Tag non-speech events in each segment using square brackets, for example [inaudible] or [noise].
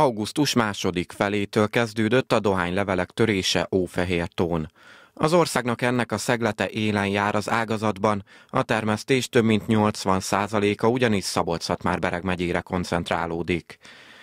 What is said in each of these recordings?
Augusztus második felétől kezdődött a dohánylevelek törése Ófehértón. Az országnak ennek a szeglete élen jár az ágazatban, a termesztés több mint 80%-a ugyanis szabolcs már bereg megyére koncentrálódik.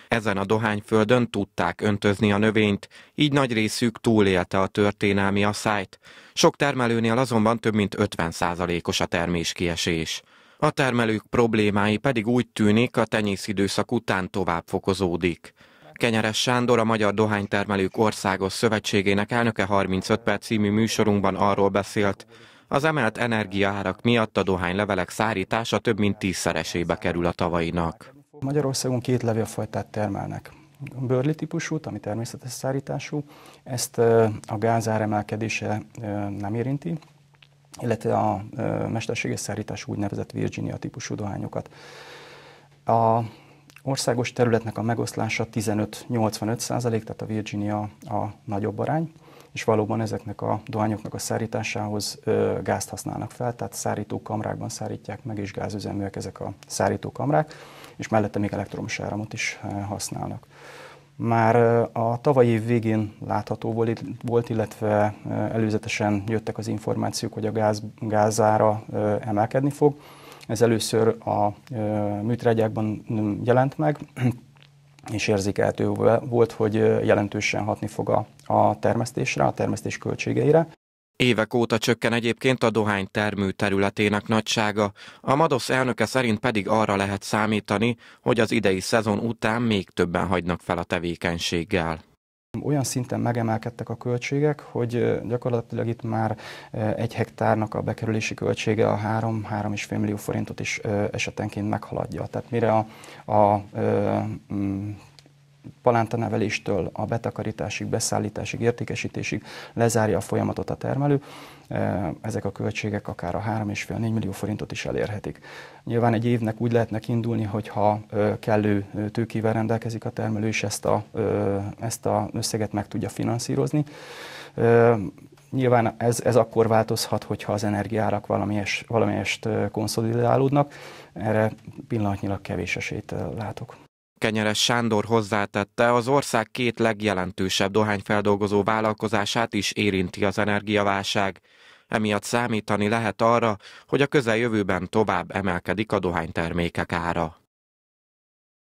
Ezen a dohányföldön tudták öntözni a növényt, így nagy részük túlélte a történelmi asszájt. Sok termelőnél azonban több mint 50%-os a terméskiesés. A termelők problémái pedig úgy tűnik a időszak után tovább fokozódik. Kenyeres Sándor, a Magyar Dohánytermelők Országos Szövetségének elnöke 35 perc című műsorunkban arról beszélt, az emelt energiaárak miatt a dohánylevelek szárítása több mint tízszeresébe kerül a tavainak. Magyarországon két levélfajtát termelnek. A bőrli típusút, ami természetes szárítású, ezt a gáz áremelkedése nem érinti, illetve a mesterséges szárítás úgynevezett Virginia típusú dohányokat. A országos területnek a megoszlása 15-85 százalék, tehát a Virginia a nagyobb arány, és valóban ezeknek a dohányoknak a szárításához ö, gázt használnak fel, tehát szárítókamrákban szárítják meg, és gázüzeműek ezek a szárítókamrák, és mellette még elektromos áramot is ö, használnak. Már a tavalyi év végén látható volt, illetve előzetesen jöttek az információk, hogy a gáz, gázára emelkedni fog. Ez először a műtrágyákban jelent meg, [clears throat] és érzékelhető volt, hogy jelentősen hatni fog a, a termesztésre, a termesztés költségeire. Évek óta csökken egyébként a dohány termő területének nagysága, a Madosz elnöke szerint pedig arra lehet számítani, hogy az idei szezon után még többen hagynak fel a tevékenységgel. Olyan szinten megemelkedtek a költségek, hogy gyakorlatilag itt már egy hektárnak a bekerülési költsége a 3-3,5 millió forintot is esetenként meghaladja. Tehát mire a, a, a palántaneveléstől a betakarításig, beszállításig, értékesítésig lezárja a folyamatot a termelő, e, ezek a költségek akár a 3,5-4 millió forintot is elérhetik. Nyilván egy évnek úgy lehetnek indulni, hogyha e, kellő e, tőkével rendelkezik a termelő, és ezt a, ezt a összeget meg tudja finanszírozni. Nyilván ez, ez akkor változhat, hogyha az energiárak valamelyest, valamelyest konszolidálódnak. Erre pillanatnyilag kevés esélyt látok. Kenyeres Sándor hozzátette, az ország két legjelentősebb dohányfeldolgozó vállalkozását is érinti az energiaválság. Emiatt számítani lehet arra, hogy a közeljövőben tovább emelkedik a dohánytermékek ára.